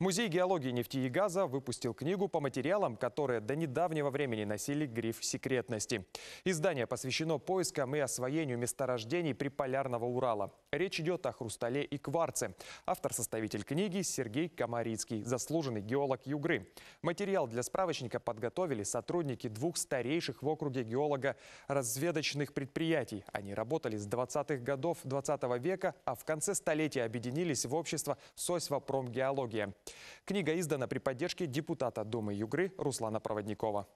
Музей геологии нефти и газа выпустил книгу по материалам, которые до недавнего времени носили гриф секретности. Издание посвящено поискам и освоению месторождений приполярного Урала. Речь идет о хрустале и кварце. Автор-составитель книги Сергей Комарицкий, заслуженный геолог Югры. Материал для справочника подготовили сотрудники двух старейших в округе геолога разведочных предприятий. Они работали с 20-х годов 20 го века, а в конце столетия объединились в общество «Сосьва Промгеология». Книга издана при поддержке депутата Думы Югры Руслана Проводникова.